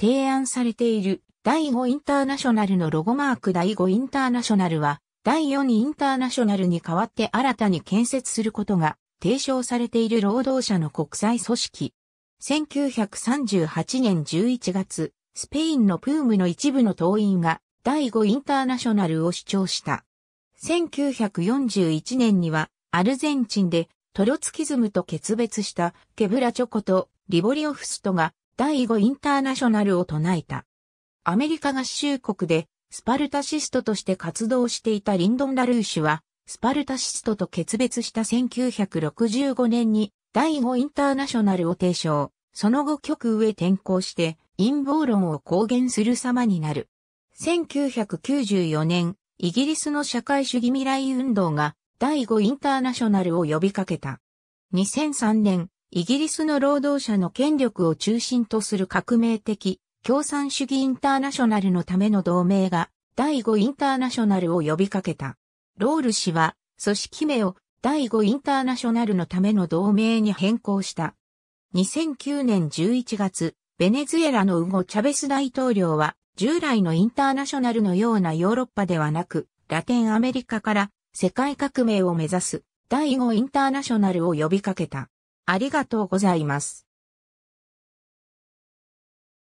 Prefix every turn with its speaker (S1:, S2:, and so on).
S1: 提案されている第5インターナショナルのロゴマーク第5インターナ
S2: ショナルは第4インターナショナルに代わって新たに建設することが提唱されている労働者の国際組織。1938年11月、スペインのプームの一部の党員が第5インターナショナルを主張した。1941年にはアルゼンチンでトロツキズムと決別したケブラチョコとリボリオフストが第5インターナショナルを唱えた。アメリカ合衆国でスパルタシストとして活動していたリンドン・ラルーシュは、スパルタシストと決別した1965年に第5インターナショナルを提唱、その後極上へ転向して陰謀論を公言する様になる。1994年、イギリスの社会主義未来運動が第5インターナショナルを呼びかけた。2003年、イギリスの労働者の権力を中心とする革命的共産主義インターナショナルのための同盟が第5インターナショナルを呼びかけた。ロール氏は組織名を第5インターナショナルのための同盟に変更した。2009年11月、ベネズエラのウゴ・チャベス大統領は従来のインターナショナルのようなヨーロッパではなく、ラテンアメリカから世界革命を目指す第5インターナショナルを呼
S1: びかけた。ありがとうございます。